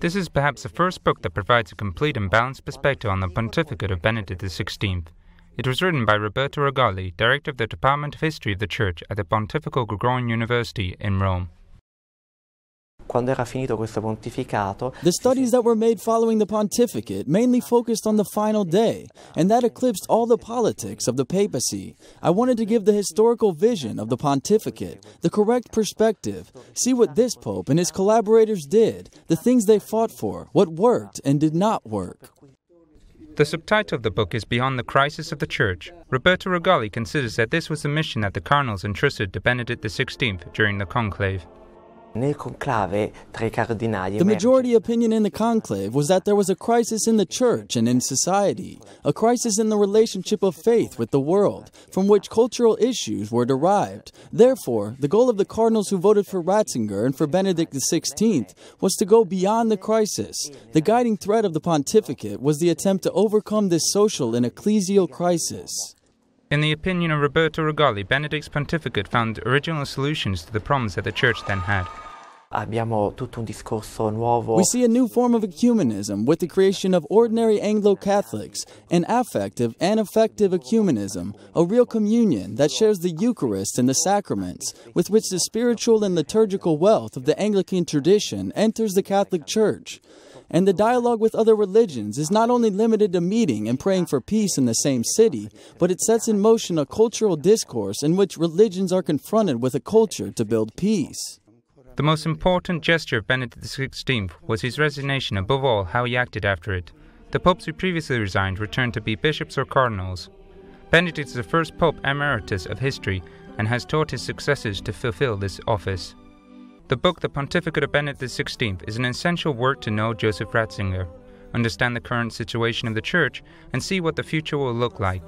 This is perhaps the first book that provides a complete and balanced perspective on the pontificate of Benedict XVI. It was written by Roberto Rogali, director of the Department of History of the Church at the Pontifical Gregorian University in Rome. The studies that were made following the pontificate mainly focused on the final day, and that eclipsed all the politics of the papacy. I wanted to give the historical vision of the pontificate, the correct perspective, see what this pope and his collaborators did, the things they fought for, what worked and did not work. The subtitle of the book is Beyond the Crisis of the Church. Roberto Rogali considers that this was the mission that the cardinals entrusted to Benedict XVI during the conclave. The majority opinion in the conclave was that there was a crisis in the church and in society, a crisis in the relationship of faith with the world, from which cultural issues were derived. Therefore, the goal of the cardinals who voted for Ratzinger and for Benedict XVI was to go beyond the crisis. The guiding thread of the pontificate was the attempt to overcome this social and ecclesial crisis. In the opinion of Roberto Regali, Benedict's pontificate found original solutions to the problems that the church then had. We see a new form of ecumenism with the creation of ordinary Anglo Catholics, an affective and effective ecumenism, a real communion that shares the Eucharist and the sacraments, with which the spiritual and liturgical wealth of the Anglican tradition enters the Catholic Church. And the dialogue with other religions is not only limited to meeting and praying for peace in the same city, but it sets in motion a cultural discourse in which religions are confronted with a culture to build peace. The most important gesture of Benedict XVI was his resignation, above all, how he acted after it. The popes who previously resigned returned to be bishops or cardinals. Benedict is the first pope emeritus of history and has taught his successors to fulfill this office. The book, The Pontificate of Benedict XVI, is an essential work to know Joseph Ratzinger, understand the current situation of the Church, and see what the future will look like.